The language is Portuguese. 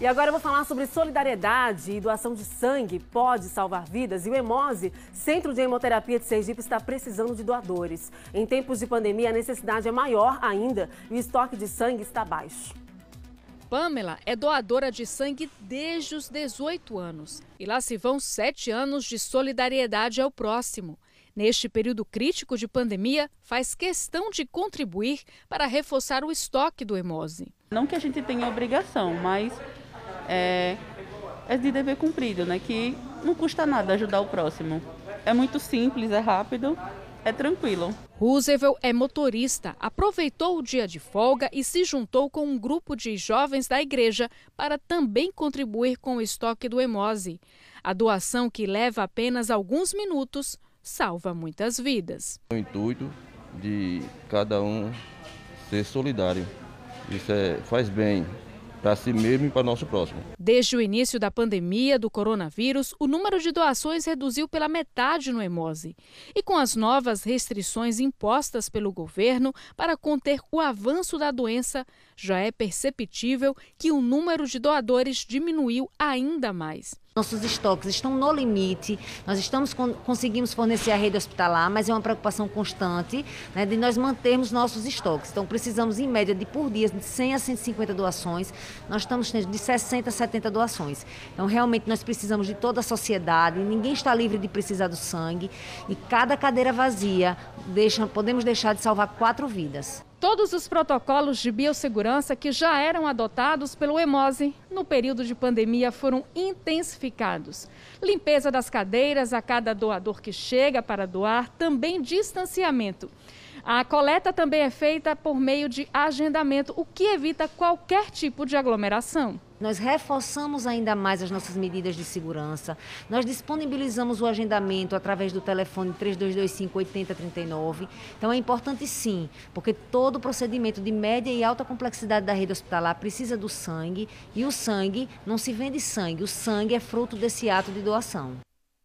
E agora eu vou falar sobre solidariedade e doação de sangue pode salvar vidas. E o Hemose, Centro de Hemoterapia de Sergipe, está precisando de doadores. Em tempos de pandemia, a necessidade é maior ainda e o estoque de sangue está baixo. Pamela é doadora de sangue desde os 18 anos. E lá se vão sete anos de solidariedade ao próximo. Neste período crítico de pandemia, faz questão de contribuir para reforçar o estoque do Hemose. Não que a gente tenha obrigação, mas é, é de dever cumprido, né? Que não custa nada ajudar o próximo. É muito simples, é rápido, é tranquilo. Roosevelt é motorista, aproveitou o dia de folga e se juntou com um grupo de jovens da igreja para também contribuir com o estoque do Hemose. A doação, que leva apenas alguns minutos, salva muitas vidas. O intuito de cada um ser solidário. Isso é, faz bem para si mesmo e para o nosso próximo. Desde o início da pandemia do coronavírus, o número de doações reduziu pela metade no Hemose. E com as novas restrições impostas pelo governo para conter o avanço da doença, já é perceptível que o número de doadores diminuiu ainda mais. Nossos estoques estão no limite, nós estamos con conseguimos fornecer a rede hospitalar, mas é uma preocupação constante né, de nós mantermos nossos estoques. Então, precisamos, em média, de por dia, de 100 a 150 doações, nós estamos tendo de 60 a 70 doações. Então, realmente, nós precisamos de toda a sociedade, ninguém está livre de precisar do sangue, e cada cadeira vazia, deixa, podemos deixar de salvar quatro vidas todos os protocolos de biossegurança que já eram adotados pelo EMOSE no período de pandemia foram intensificados. Limpeza das cadeiras a cada doador que chega para doar, também distanciamento. A coleta também é feita por meio de agendamento, o que evita qualquer tipo de aglomeração. Nós reforçamos ainda mais as nossas medidas de segurança. Nós disponibilizamos o agendamento através do telefone 3225-8039. Então é importante sim, porque todo procedimento de média e alta complexidade da rede hospitalar precisa do sangue e o sangue não se vende sangue, o sangue é fruto desse ato de doação.